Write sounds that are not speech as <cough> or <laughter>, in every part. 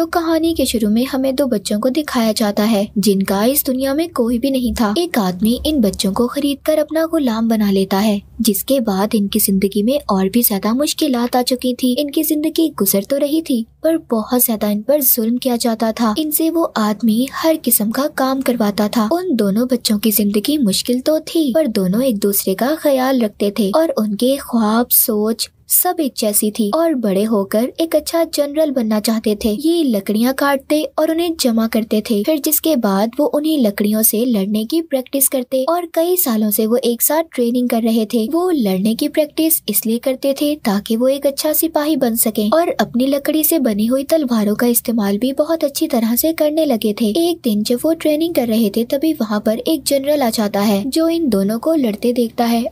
तो कहानी के शुरू में हमें दो बच्चों को दिखाया जाता है जिनका इस दुनिया में कोई भी नहीं था एक आदमी इन बच्चों को खरीद कर अपना गुलाम बना लेता है जिसके बाद इनकी जिंदगी में और भी ज्यादा मुश्किल आ चुकी थी इनकी जिंदगी गुजर तो रही थी पर बहुत ज्यादा इन पर जुल्म किया जाता था इनसे वो आदमी हर किस्म का काम करवाता था उन दोनों बच्चों की जिंदगी मुश्किल तो थी पर दोनों एक दूसरे का ख्याल रखते थे और उनके ख्वाब सोच सब एक जैसी थी और बड़े होकर एक अच्छा जनरल बनना चाहते थे ये लकड़ियाँ काटते और उन्हें जमा करते थे फिर जिसके बाद वो उन्हीं लकड़ियों से लड़ने की प्रैक्टिस करते और कई सालों से वो एक साथ ट्रेनिंग कर रहे थे वो लड़ने की प्रैक्टिस इसलिए करते थे ताकि वो एक अच्छा सिपाही बन सके और अपनी लकड़ी से बनी हुई तलवारों का इस्तेमाल भी बहुत अच्छी तरह से करने लगे थे एक दिन जब वो ट्रेनिंग कर रहे थे तभी वहाँ पर एक जनरल आ जाता है जो इन दोनों को लड़ते देखता है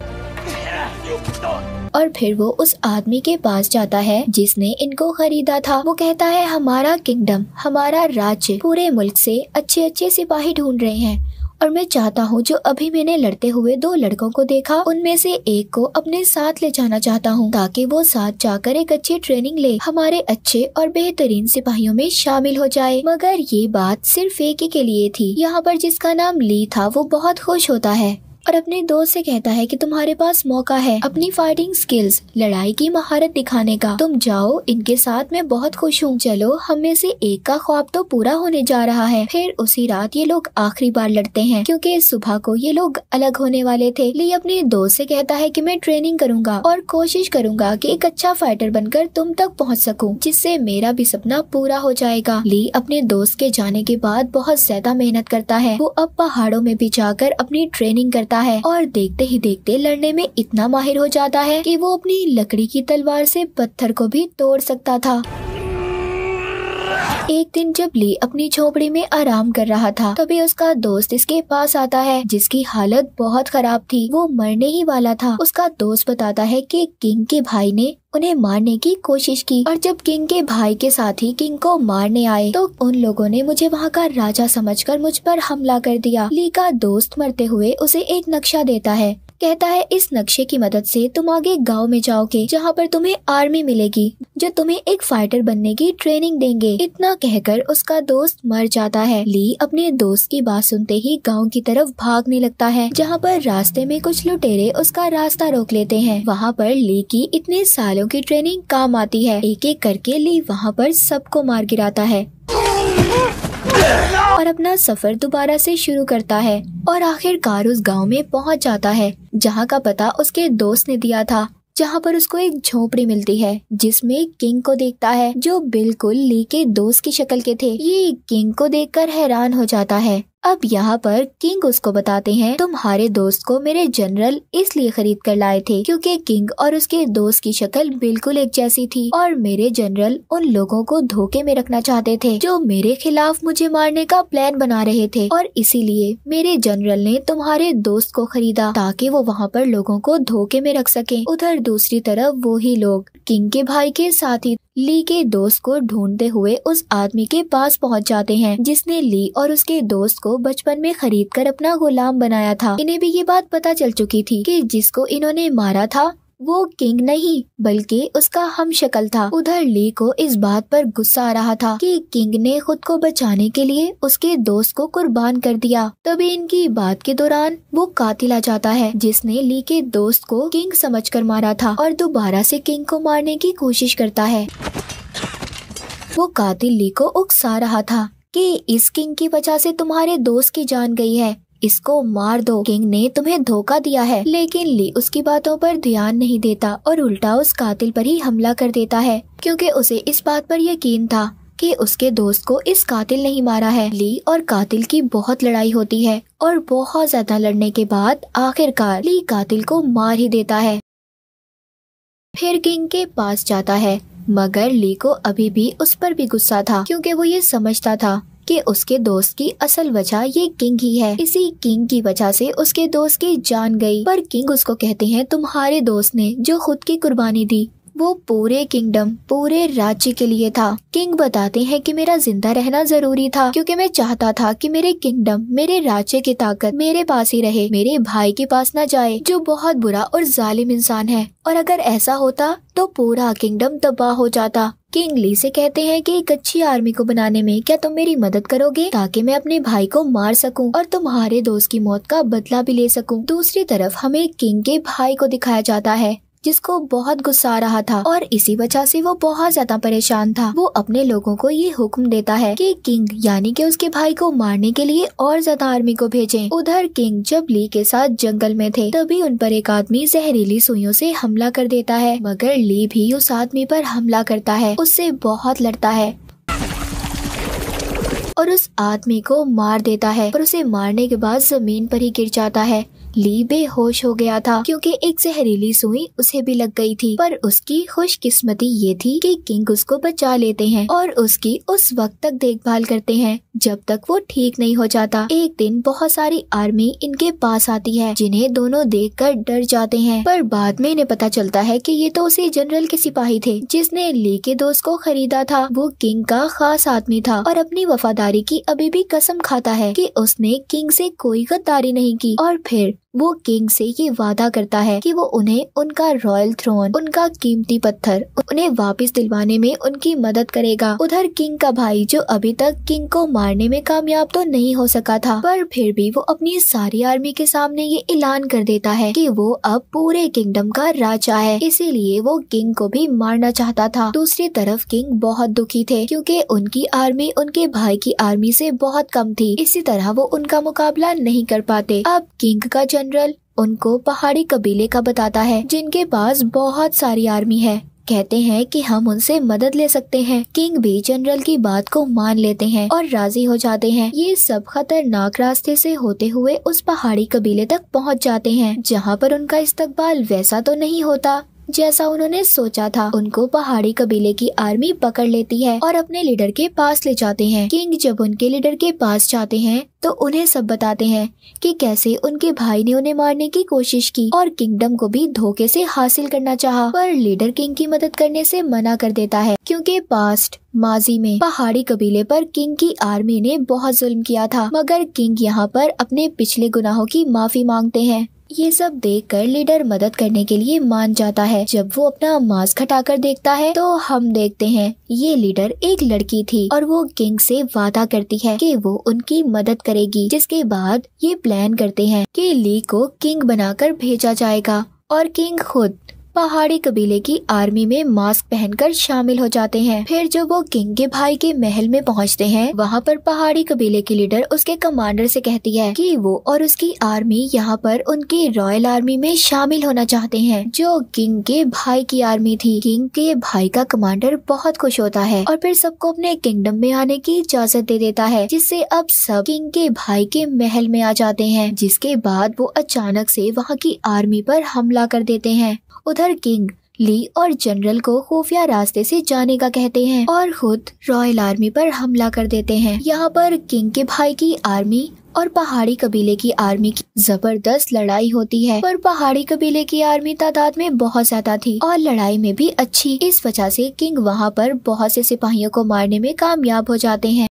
<laughs> और फिर वो उस आदमी के पास जाता है जिसने इनको खरीदा था वो कहता है हमारा किंगडम हमारा राज्य पूरे मुल्क से अच्छे अच्छे सिपाही ढूंढ रहे हैं और मैं चाहता हूँ जो अभी मैंने लड़ते हुए दो लड़कों को देखा उनमें से एक को अपने साथ ले जाना चाहता हूँ ताकि वो साथ जाकर एक अच्छी ट्रेनिंग ले हमारे अच्छे और बेहतरीन सिपाहियों में शामिल हो जाए मगर ये बात सिर्फ एक ही के लिए थी यहाँ पर जिसका नाम ली था वो बहुत खुश होता है और अपने दोस्त से कहता है कि तुम्हारे पास मौका है अपनी फाइटिंग स्किल्स लड़ाई की महारत दिखाने का तुम जाओ इनके साथ मैं बहुत खुश हूँ चलो हम में से एक का ख्वाब तो पूरा होने जा रहा है फिर उसी रात ये लोग आखिरी बार लड़ते हैं क्योंकि सुबह को ये लोग अलग होने वाले थे ली अपने दोस्त से कहता है कि मैं ट्रेनिंग करूंगा और कोशिश करूंगा कि एक अच्छा फाइटर बनकर तुम तक पहुंच सकूं जिससे मेरा भी सपना पूरा हो जाएगा ली अपने दोस्त के जाने के बाद बहुत ज्यादा मेहनत करता है वो अब पहाड़ों में भी जाकर अपनी ट्रेनिंग करता होता है और देखते ही देखते लड़ने में इतना माहिर हो जाता है कि वो अपनी लकड़ी की तलवार से पत्थर को भी तोड़ सकता था एक दिन जब ली अपनी झोपड़ी में आराम कर रहा था तभी उसका दोस्त इसके पास आता है जिसकी हालत बहुत खराब थी वो मरने ही वाला था उसका दोस्त बताता है कि किंग के भाई ने उन्हें मारने की कोशिश की और जब किंग के भाई के साथ ही किंग को मारने आए तो उन लोगों ने मुझे वहाँ का राजा समझकर मुझ पर हमला कर दिया ली का दोस्त मरते हुए उसे एक नक्शा देता है कहता है इस नक्शे की मदद से तुम आगे गांव में जाओगे जहाँ पर तुम्हें आर्मी मिलेगी जो तुम्हें एक फाइटर बनने की ट्रेनिंग देंगे इतना कहकर उसका दोस्त मर जाता है ली अपने दोस्त की बात सुनते ही गाँव की तरफ भागने लगता है जहाँ पर रास्ते में कुछ लुटेरे उसका रास्ता रोक लेते हैं वहाँ पर ली की इतने सालों की ट्रेनिंग काम आती है एक एक करके ली वहाँ पर सबको मार गिराता है <laughs> और अपना सफर दोबारा से शुरू करता है और आखिरकार उस गांव में पहुंच जाता है जहां का पता उसके दोस्त ने दिया था जहाँ पर उसको एक झोपड़ी मिलती है जिसमें किंग को देखता है जो बिल्कुल ली के दोस्त की शक्ल के थे ये किंग को देखकर हैरान हो जाता है अब यहाँ पर किंग उसको बताते हैं तुम्हारे दोस्त को मेरे जनरल इसलिए खरीद कर लाए थे क्योंकि किंग और उसके दोस्त की शक्ल बिल्कुल एक जैसी थी और मेरे जनरल उन लोगों को धोखे में रखना चाहते थे जो मेरे खिलाफ मुझे मारने का प्लान बना रहे थे और इसीलिए मेरे जनरल ने तुम्हारे दोस्त को खरीदा ताकि वो वहाँ पर लोगों को धोखे में रख सके उधर दूसरी तरफ वो ही लोग किंग के भाई के साथ ही ली के दोस्त को ढूंढते हुए उस आदमी के पास पहुंच जाते हैं जिसने ली और उसके दोस्त को बचपन में खरीद कर अपना गुलाम बनाया था इन्हें भी ये बात पता चल चुकी थी कि जिसको इन्होंने मारा था वो किंग नहीं बल्कि उसका हम शक्ल था उधर ली को इस बात पर गुस्सा आ रहा था कि किंग ने खुद को बचाने के लिए उसके दोस्त को कुर्बान कर दिया तभी इनकी बात के दौरान वो कातिल आ जाता है जिसने ली के दोस्त को किंग समझकर मारा था और दोबारा से किंग को मारने की कोशिश करता है वो कातिल ली को उकसा रहा था कि इस किंग की वजह से तुम्हारे दोस्त की जान गई है इसको मार दो किंग ने तुम्हें धोखा दिया है लेकिन ली उसकी बातों पर ध्यान नहीं देता और उल्टा उस कातिल पर ही हमला कर देता है क्योंकि उसे इस बात पर यकीन था कि उसके दोस्त को इस कातिल ने ही मारा है ली और कातिल की बहुत लड़ाई होती है और बहुत ज्यादा लड़ने के बाद आखिरकार ली कातिल को मार ही देता है फिर किंग के पास जाता है मगर ली को अभी भी उस पर भी गुस्सा था क्योंकि वो ये समझता था कि उसके दोस्त की असल वजह ये किंग ही है इसी किंग की वजह से उसके दोस्त की जान गई पर किंग उसको कहते हैं तुम्हारे दोस्त ने जो खुद की कुर्बानी दी वो पूरे किंगडम पूरे राज्य के लिए था किंग बताते हैं कि मेरा जिंदा रहना जरूरी था क्योंकि मैं चाहता था कि मेरे किंगडम मेरे राज्य की ताकत मेरे पास ही रहे मेरे भाई के पास न जाए जो बहुत बुरा और जालिम इंसान है और अगर ऐसा होता तो पूरा किंगडम तबाह हो जाता किंग ली से कहते हैं कि एक अच्छी आर्मी को बनाने में क्या तुम मेरी मदद करोगे ताकि मैं अपने भाई को मार सकूं और तुम्हारे दोस्त की मौत का बदला भी ले सकूं। दूसरी तरफ हमें किंग के भाई को दिखाया जाता है जिसको बहुत गुस्सा आ रहा था और इसी वजह से वो बहुत ज्यादा परेशान था वो अपने लोगों को ये हुक्म देता है कि किंग यानी कि उसके भाई को मारने के लिए और ज्यादा आर्मी को भेजें। उधर किंग जब ली के साथ जंगल में थे तभी उन पर एक आदमी जहरीली सुइयों से हमला कर देता है मगर ली भी उस आदमी पर हमला करता है उससे बहुत लड़ता है और उस आदमी को मार देता है और उसे मारने के बाद जमीन पर ही गिर जाता है ली बेहोश हो गया था क्योंकि एक जहरीली सुई उसे भी लग गई थी पर उसकी खुशकिस्मती ये थी कि किंग उसको बचा लेते हैं और उसकी उस वक्त तक देखभाल करते हैं जब तक वो ठीक नहीं हो जाता एक दिन बहुत सारी आर्मी इनके पास आती है जिन्हें दोनों देख कर डर जाते हैं पर बाद में इन्हें पता चलता है की ये तो उसी जनरल के सिपाही थे जिसने ली के दोस्त को खरीदा था वो किंग का खास आदमी था और अपनी वफादारी की अभी भी कसम खाता है की उसने किंग से कोई गद्दारी नहीं की और फिर वो किंग से ये वादा करता है कि वो उन्हें उनका रॉयल थ्रोन उनका कीमती पत्थर उन्हें वापस दिलवाने में उनकी मदद करेगा उधर किंग का भाई जो अभी तक किंग को मारने में कामयाब तो नहीं हो सका था पर फिर भी वो अपनी सारी आर्मी के सामने ये ऐलान कर देता है कि वो अब पूरे किंगडम का राजा है इसीलिए वो किंग को भी मारना चाहता था दूसरी तरफ किंग बहुत दुखी थे क्योंकि उनकी आर्मी उनके भाई की आर्मी से बहुत कम थी इसी तरह वो उनका मुकाबला नहीं कर पाते अब किंग का जन्म जनरल उनको पहाड़ी कबीले का बताता है जिनके पास बहुत सारी आर्मी है कहते हैं कि हम उनसे मदद ले सकते हैं किंग भी जनरल की बात को मान लेते हैं और राजी हो जाते हैं ये सब खतरनाक रास्ते से होते हुए उस पहाड़ी कबीले तक पहुंच जाते हैं जहां पर उनका इस्तकबाल वैसा तो नहीं होता जैसा उन्होंने सोचा था उनको पहाड़ी कबीले की आर्मी पकड़ लेती है और अपने लीडर के पास ले जाते हैं किंग जब उनके लीडर के पास जाते हैं तो उन्हें सब बताते हैं कि कैसे उनके भाई ने उन्हें मारने की कोशिश की और किंगडम को भी धोखे से हासिल करना चाहा पर लीडर किंग की मदद करने से मना कर देता है क्योंकि पास्ट माजी में पहाड़ी कबीले पर किंग की आर्मी ने बहुत जुल्म किया था मगर किंग यहाँ पर अपने पिछले गुनाहों की माफी मांगते हैं ये सब देखकर लीडर मदद करने के लिए मान जाता है जब वो अपना मास्क हटाकर देखता है तो हम देखते हैं ये लीडर एक लड़की थी और वो किंग से वादा करती है कि वो उनकी मदद करेगी जिसके बाद ये प्लान करते हैं कि ली को किंग बनाकर भेजा जाएगा और किंग खुद पहाड़ी कबीले की आर्मी में मास्क पहनकर शामिल हो जाते हैं फिर जब वो किंग के भाई के महल में पहुँचते हैं वहाँ पर पहाड़ी कबीले की लीडर उसके कमांडर से कहती है कि वो और उसकी आर्मी यहाँ पर उनकी रॉयल आर्मी में शामिल होना चाहते हैं जो किंग के भाई की आर्मी थी किंग के भाई का कमांडर बहुत खुश होता है और फिर सबको अपने किंगडम में आने की इजाजत दे देता है जिससे अब सब किंग के भाई के महल में आ जाते हैं जिसके बाद वो अचानक से वहाँ की आर्मी पर हमला कर देते हैं उधर पर किंग ली और जनरल को खुफिया रास्ते से जाने का कहते हैं और खुद रॉयल आर्मी पर हमला कर देते हैं यहाँ पर किंग के भाई की आर्मी और पहाड़ी कबीले की आर्मी की जबरदस्त लड़ाई होती है पर पहाड़ी कबीले की आर्मी तादाद में बहुत ज्यादा थी और लड़ाई में भी अच्छी इस वजह से किंग वहाँ पर बहुत से सिपाहियों को मारने में कामयाब हो जाते हैं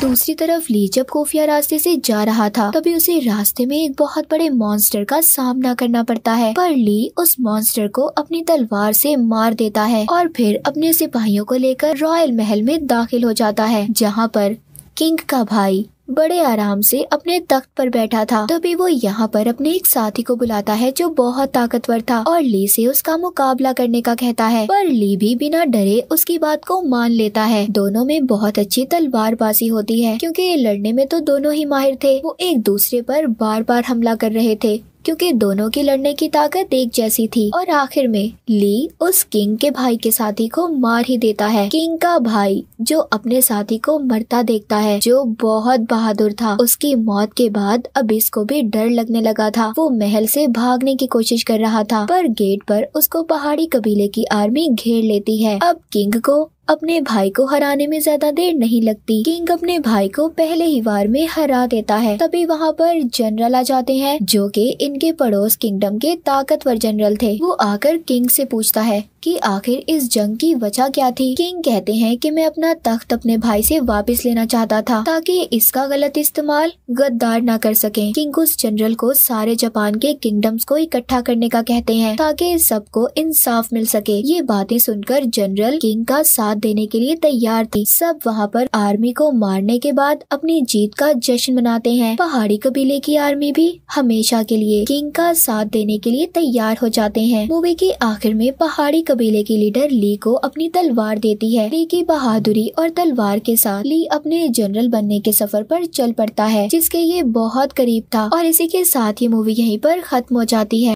दूसरी तरफ ली जब खुफिया रास्ते से जा रहा था तभी उसे रास्ते में एक बहुत बड़े मॉन्स्टर का सामना करना पड़ता है पर ली उस मॉन्स्टर को अपनी तलवार से मार देता है और फिर अपने सिपाहियों को लेकर रॉयल महल में दाखिल हो जाता है जहाँ पर किंग का भाई बड़े आराम से अपने तख्त पर बैठा था तभी वो यहाँ पर अपने एक साथी को बुलाता है जो बहुत ताकतवर था और ली से उसका मुकाबला करने का कहता है पर ली भी बिना डरे उसकी बात को मान लेता है दोनों में बहुत अच्छी तलवारबाजी होती है क्योंकि लड़ने में तो दोनों ही माहिर थे वो एक दूसरे पर बार बार हमला कर रहे थे क्योंकि दोनों की लड़ने की ताकत एक जैसी थी और आखिर में ली उस किंग के भाई के साथी को मार ही देता है किंग का भाई जो अपने साथी को मरता देखता है जो बहुत बहादुर था उसकी मौत के बाद अब इसको भी डर लगने लगा था वो महल से भागने की कोशिश कर रहा था पर गेट पर उसको पहाड़ी कबीले की आर्मी घेर लेती है अब किंग को अपने भाई को हराने में ज्यादा देर नहीं लगती किंग अपने भाई को पहले ही वार में हरा देता है तभी वहाँ पर जनरल आ जाते हैं जो कि इनके पड़ोस किंगडम के ताकतवर जनरल थे वो आकर किंग से पूछता है कि आखिर इस जंग की वजह क्या थी किंग कहते हैं कि मैं अपना तख्त अपने भाई से वापस लेना चाहता था ताकि इसका गलत इस्तेमाल गद्दार ना कर सके किंग उस जनरल को सारे जापान के किंगडम्स को इकट्ठा करने का कहते हैं ताकि सबको इंसाफ मिल सके ये बातें सुनकर जनरल किंग का साथ देने के लिए तैयार थी सब वहाँ पर आर्मी को मारने के बाद अपनी जीत का जश्न मनाते हैं पहाड़ी कबीले की आर्मी भी हमेशा के लिए किंग का साथ देने के लिए तैयार हो जाते हैं मूवी के आखिर में पहाड़ी कबीले की लीडर ली को अपनी तलवार देती है ली की बहादुरी और तलवार के साथ ली अपने जनरल बनने के सफर पर चल पड़ता है जिसके ये बहुत करीब था और इसी के साथ ही मूवी यहीं पर खत्म हो जाती है